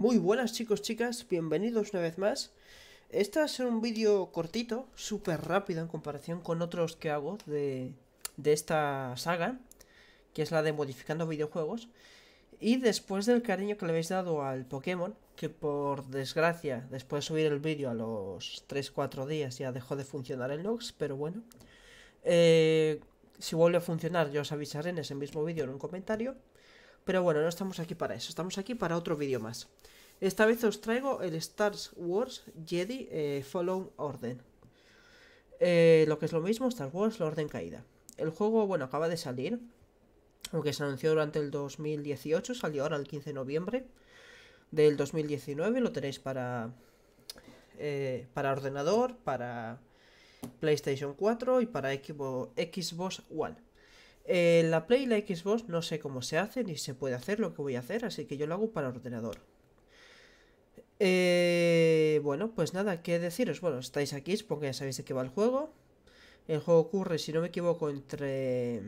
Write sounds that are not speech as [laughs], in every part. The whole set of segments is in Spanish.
Muy buenas chicos, chicas, bienvenidos una vez más. Este va a ser un vídeo cortito, súper rápido en comparación con otros que hago de, de, esta saga, que es la de modificando videojuegos. Y después del cariño que le habéis dado al Pokémon, que por desgracia, después de subir el vídeo a los 3-4 días ya dejó de funcionar el logs, pero bueno. Eh, si vuelve a funcionar yo os avisaré en ese mismo vídeo en un comentario. Pero bueno, no estamos aquí para eso, estamos aquí para otro vídeo más. Esta vez os traigo el Star Wars Jedi eh, Fallen Order. Eh, lo que es lo mismo, Star Wars, la Orden Caída. El juego, bueno, acaba de salir, aunque se anunció durante el 2018, salió ahora el 15 de noviembre del 2019, lo tenéis para, eh, para ordenador, para PlayStation 4 y para Xbox One. Eh, la Play y la Xbox no sé cómo se hace ni se puede hacer lo que voy a hacer, así que yo lo hago para ordenador. Eh, bueno, pues nada, qué deciros. Bueno, estáis aquí, supongo que ya sabéis de qué va el juego. El juego ocurre, si no me equivoco, entre...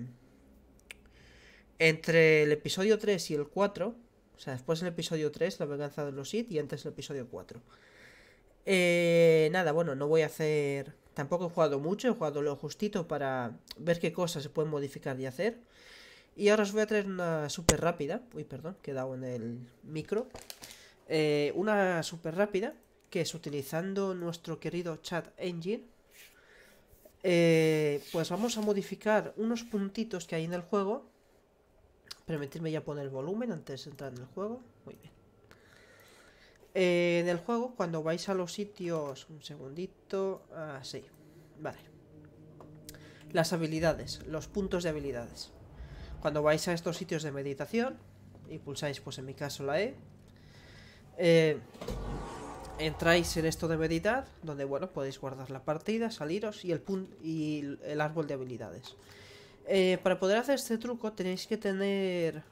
Entre el episodio 3 y el 4. O sea, después del episodio 3, la venganza de los Sith, y antes el episodio 4. Eh, nada, bueno, no voy a hacer Tampoco he jugado mucho, he jugado lo justito para ver qué cosas se pueden modificar y hacer. Y ahora os voy a traer una súper rápida. Uy, perdón, he quedado en el micro. Eh, una súper rápida que es utilizando nuestro querido chat engine. Eh, pues vamos a modificar unos puntitos que hay en el juego. Permitidme ya poner el volumen antes de entrar en el juego. Muy bien. Eh, en el juego, cuando vais a los sitios... Un segundito... Así. Ah, vale. Las habilidades, los puntos de habilidades. Cuando vais a estos sitios de meditación y pulsáis, pues en mi caso, la E, eh, entráis en esto de meditar, donde, bueno, podéis guardar la partida, saliros y el, y el árbol de habilidades. Eh, para poder hacer este truco tenéis que tener...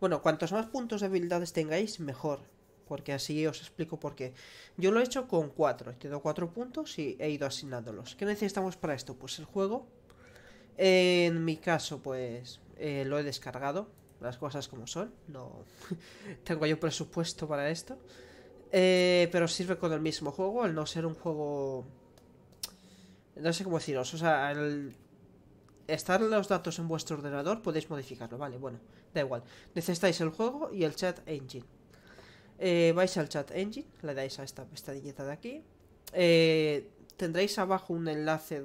Bueno, cuantos más puntos de habilidades tengáis, mejor porque así os explico por qué. Yo lo he hecho con 4, he tenido 4 puntos y he ido asignándolos. ¿Qué necesitamos para esto? Pues el juego. En mi caso, pues eh, lo he descargado, las cosas como son, no [laughs] tengo yo presupuesto para esto. Eh, pero sirve con el mismo juego, al no ser un juego... No sé cómo deciros, o sea, al estar los datos en vuestro ordenador podéis modificarlo, vale, bueno, da igual. Necesitáis el juego y el chat engine. Eh, vais al chat engine, le dais a esta pestañita de aquí. Eh, tendréis abajo un enlace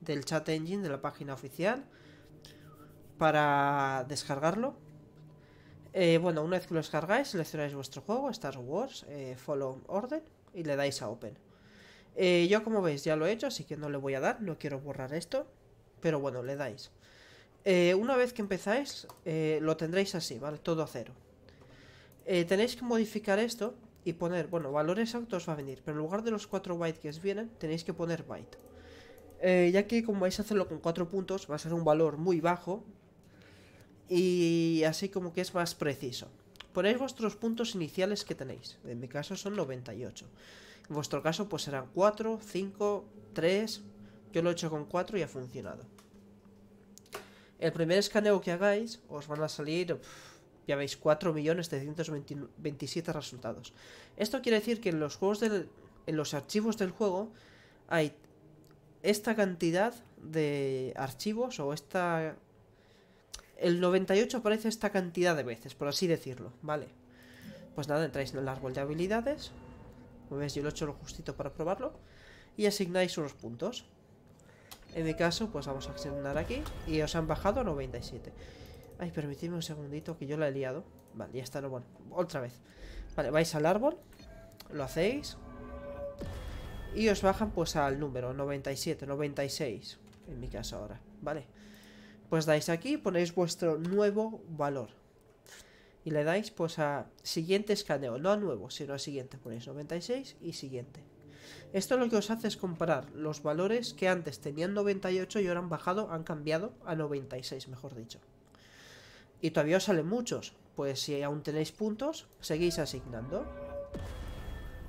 del chat engine de la página oficial para descargarlo. Eh, bueno, una vez que lo descargáis, seleccionáis vuestro juego, Star Wars, Follow Order, y le dais a Open. yo como veis ya lo he hecho, así que no le voy a dar, no quiero borrar esto, pero bueno, le dais. una vez que empezáis, lo tendréis así, ¿vale? Todo a cero. Eh, tenéis que modificar esto y poner, bueno, valores exacto va a venir, pero en lugar de los 4 bytes que os vienen, tenéis que poner byte. Eh, ya que como vais a hacerlo con 4 puntos, va a ser un valor muy bajo y así como que es más preciso. Ponéis vuestros puntos iniciales que tenéis, en mi caso son 98. En vuestro caso pues serán 4, 5, 3, yo lo he hecho con 4 y ha funcionado. El primer escaneo que hagáis os van a salir... Ya veis, 4.327 resultados. Esto quiere decir que en los juegos del, en los archivos del juego hay esta cantidad de archivos o esta... El 98 aparece esta cantidad de veces, por así decirlo, ¿vale? Pues nada, entráis en el árbol de habilidades. Como veis, yo lo he hecho lo justito para probarlo. Y asignáis unos puntos. En mi caso, pues vamos a asignar aquí. Y os han bajado a 97. Ay, permitidme un segundito que yo la he liado. Vale, ya está, no, bueno, otra vez. Vale, vais al árbol, lo hacéis. Y os bajan pues al número 97, 96, en mi caso ahora, ¿vale? Pues dais aquí, ponéis vuestro nuevo valor. Y le dais pues a siguiente escaneo, no a nuevo, sino a siguiente. Ponéis 96 y siguiente. Esto lo que os hace es comparar los valores que antes tenían 98 y ahora han bajado, han cambiado a 96, mejor dicho. Y todavía os salen muchos. Pues si aún tenéis puntos, seguís asignando.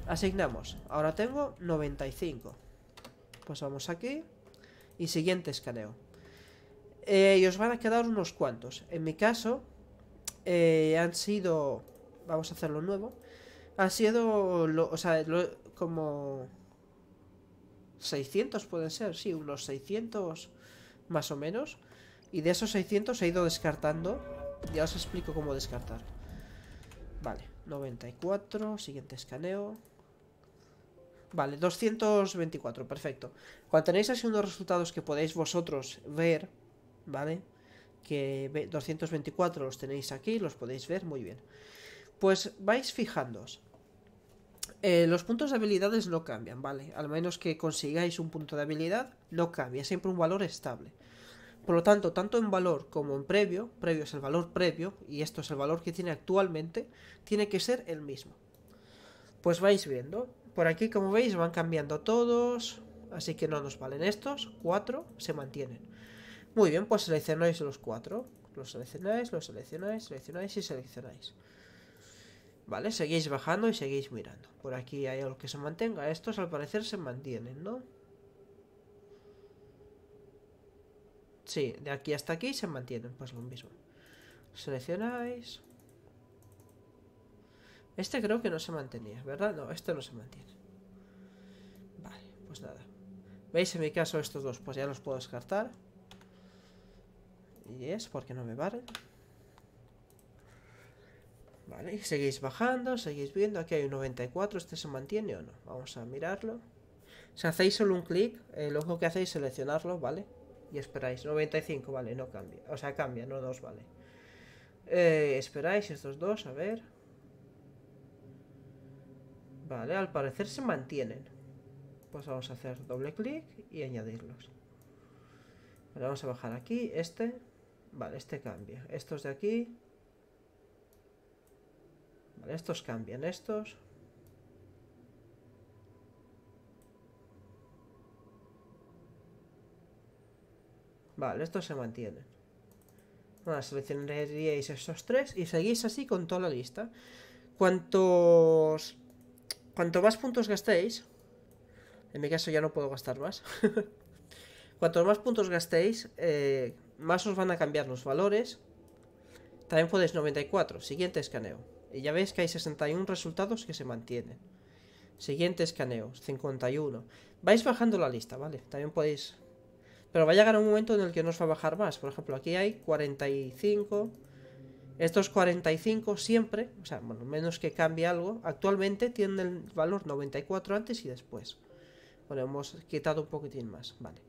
Asignamos. Ahora tengo 95. Pues vamos aquí. Y siguiente escaneo. Eh, y os van a quedar unos cuantos. En mi caso, eh, han sido... Vamos a hacerlo nuevo. Han sido, o sea, como... 600 pueden ser, sí, unos 600 más o menos. Y de esos 600 he ido descartando ya os explico cómo descartar. Vale, 94, siguiente escaneo. Vale, 224, perfecto. Cuando tenéis así unos resultados que podéis vosotros ver, ¿vale? Que 224 los tenéis aquí, los podéis ver muy bien. Pues vais fijándos eh, los puntos de habilidades no cambian, ¿vale? Al menos que consigáis un punto de habilidad, no cambia, siempre un valor estable. Por lo tanto, tanto en valor como en previo, previo es el valor previo y esto es el valor que tiene actualmente, tiene que ser el mismo. Pues vais viendo, por aquí como veis van cambiando todos, así que no nos valen estos, cuatro se mantienen. Muy bien, pues seleccionáis los cuatro, los seleccionáis, los seleccionáis, seleccionáis y seleccionáis. Vale, seguís bajando y seguís mirando. Por aquí hay algo que se mantenga, estos al parecer se mantienen, ¿no? Sí, de aquí hasta aquí se mantienen, pues lo mismo. Seleccionáis. Este creo que no se mantenía, ¿verdad? No, este no se mantiene. Vale, pues nada. ¿Veis en mi caso estos dos? Pues ya los puedo descartar. Y es porque no me barren. Vale, y seguís bajando, seguís viendo. Aquí hay un 94, ¿este se mantiene o no? Vamos a mirarlo. Si hacéis solo un clic, eh, lo único que hacéis es seleccionarlo, ¿vale? vale y esperáis. 95, vale, no cambia. O sea, cambia, no dos vale. Eh, esperáis estos dos, a ver. Vale, al parecer se mantienen. Pues vamos a hacer doble clic y añadirlos. Vale, vamos a bajar aquí, este. Vale, este cambia. Estos de aquí. Vale, estos cambian, estos. Vale, esto se mantiene Ahora seleccionaríais esos tres y seguís así con toda la lista. Cuantos... Cuanto más puntos gastéis... En mi caso ya no puedo gastar más. [laughs] Cuantos más puntos gastéis, eh, más os van a cambiar los valores. También podéis 94. Siguiente escaneo. Y ya veis que hay 61 resultados que se mantienen. Siguiente escaneo, 51. Vais bajando la lista, ¿vale? También podéis pero va a llegar un momento en el que nos va a bajar más. Por ejemplo, aquí hay 45. Estos 45 siempre, o sea, bueno, menos que cambie algo, actualmente tienen el valor 94 antes y después. Bueno, hemos quitado un poquitín más, vale.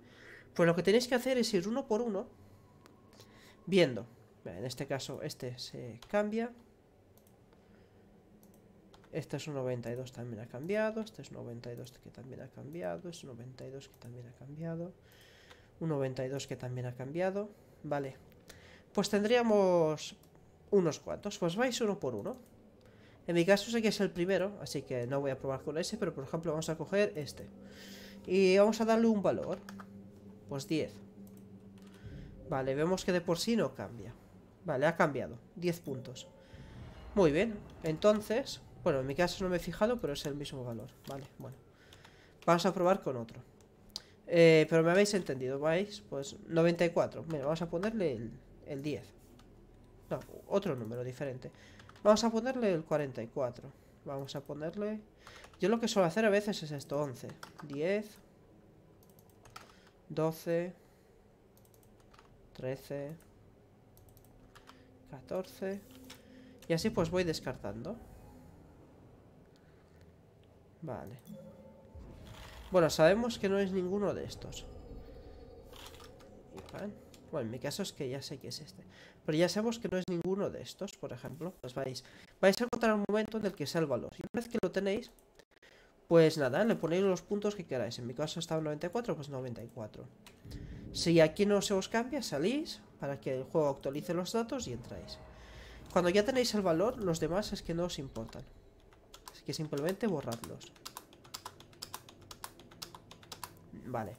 Pues lo que tenéis que hacer es ir uno por uno, viendo. En este caso, este se cambia. Este es un 92 también ha cambiado. Este es 92 que también ha cambiado. Este es 92 que también ha cambiado un 92 que también ha cambiado. Vale, pues tendríamos unos cuantos. Pues vais uno por uno. En mi caso sé que es el primero, así que no voy a probar con ese, pero por ejemplo vamos a coger este. Y vamos a darle un valor. Pues 10. Vale, vemos que de por sí no cambia. Vale, ha cambiado. 10 puntos. Muy bien. Entonces, bueno, en mi caso no me he fijado, pero es el mismo valor. Vale, bueno. Vamos a probar con otro. Eh, pero me habéis entendido, ¿veis? Pues 94. Mira, vamos a ponerle el, el 10. No, otro número diferente. Vamos a ponerle el 44. Vamos a ponerle... Yo lo que suelo hacer a veces es esto, 11. 10. 12. 13. 14. Y así pues voy descartando. Vale. Bueno, sabemos que no es ninguno de estos. Bueno, en mi caso es que ya sé que es este. Pero ya sabemos que no es ninguno de estos, por ejemplo. Pues vais, vais a encontrar un momento en el que sea el valor. Y una vez que lo tenéis, pues nada, le ponéis los puntos que queráis. En mi caso estaba 94, pues 94. Si aquí no se os cambia, salís para que el juego actualice los datos y entráis. Cuando ya tenéis el valor, los demás es que no os importan. Así que simplemente borradlos. Vale.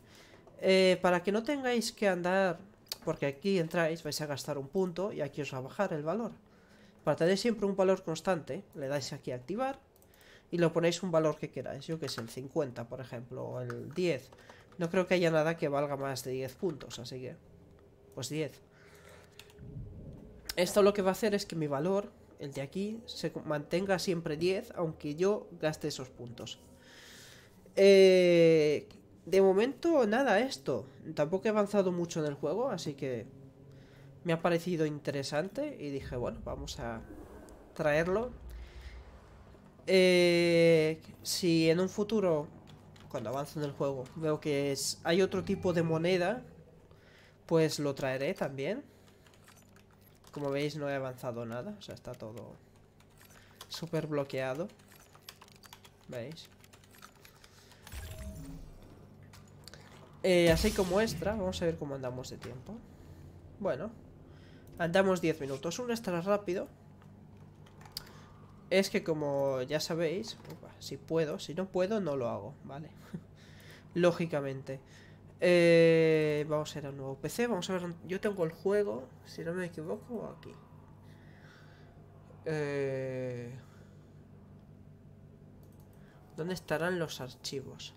Eh, para que no tengáis que andar, porque aquí entráis, vais a gastar un punto y aquí os va a bajar el valor. Para tener siempre un valor constante, le dais aquí a activar y lo ponéis un valor que queráis. Yo que es el 50, por ejemplo, o el 10. No creo que haya nada que valga más de 10 puntos, así que... Pues 10. Esto lo que va a hacer es que mi valor, el de aquí, se mantenga siempre 10, aunque yo gaste esos puntos. Eh de momento, nada, esto. Tampoco he avanzado mucho en el juego, así que me ha parecido interesante y dije, bueno, vamos a traerlo. Eh, si en un futuro, cuando avance en el juego, veo que es, hay otro tipo de moneda, pues lo traeré también. Como veis, no he avanzado nada, o sea, está todo súper bloqueado. ¿Veis? Eh, así como extra, vamos a ver cómo andamos de tiempo. Bueno, andamos 10 minutos, un extra rápido. Es que como ya sabéis, si puedo, si no puedo, no lo hago, ¿vale? [laughs] Lógicamente. Eh, vamos a ir al un nuevo PC, vamos a ver, yo tengo el juego, si no me equivoco, aquí. Eh, ¿Dónde estarán los archivos?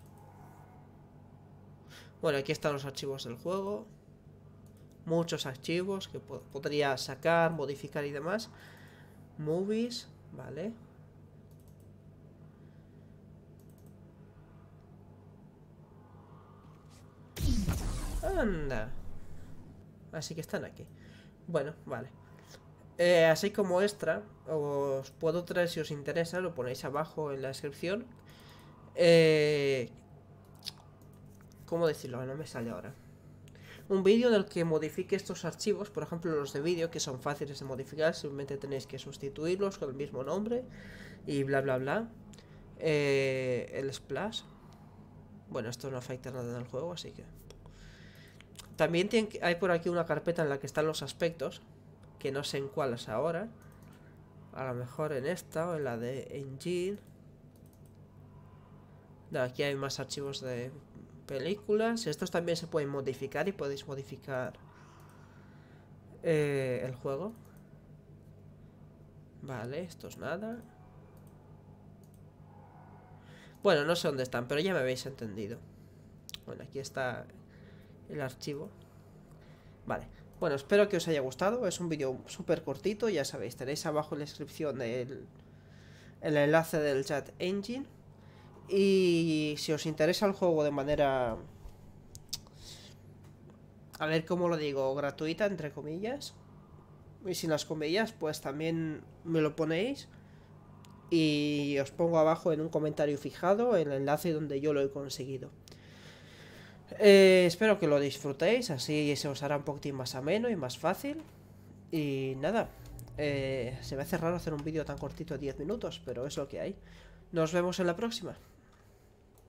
Bueno, aquí están los archivos del juego. Muchos archivos que podría sacar, modificar y demás. Movies, vale. Anda. Así que están aquí. Bueno, vale. Eh, así como extra, os puedo traer si os interesa, lo ponéis abajo en la descripción. Eh, ¿Cómo decirlo? No me sale ahora. Un vídeo del que modifique estos archivos, por ejemplo los de vídeo, que son fáciles de modificar, simplemente tenéis que sustituirlos con el mismo nombre y bla bla bla. Eh, el splash. Bueno, esto no afecta nada en juego, así que... También hay por aquí una carpeta en la que están los aspectos, que no sé en cuál es ahora. A lo mejor en esta o en la de Engine. aquí hay más archivos de películas. Estos también se pueden modificar y podéis modificar eh, el juego. Vale, esto es nada. Bueno, no sé dónde están, pero ya me habéis entendido. Bueno, aquí está el archivo. Vale. Bueno, espero que os haya gustado. Es un vídeo súper cortito, ya sabéis. Tenéis abajo en la descripción el, el enlace del chat engine. Y si os interesa el juego de manera... A ver cómo lo digo, gratuita, entre comillas. Y sin las comillas, pues también me lo ponéis. Y os pongo abajo en un comentario fijado el enlace donde yo lo he conseguido. Eh, espero que lo disfrutéis, así se os hará un poquitín más ameno y más fácil. Y nada, eh, se me hace raro hacer un vídeo tan cortito de 10 minutos, pero es lo que hay. Nos vemos en la próxima.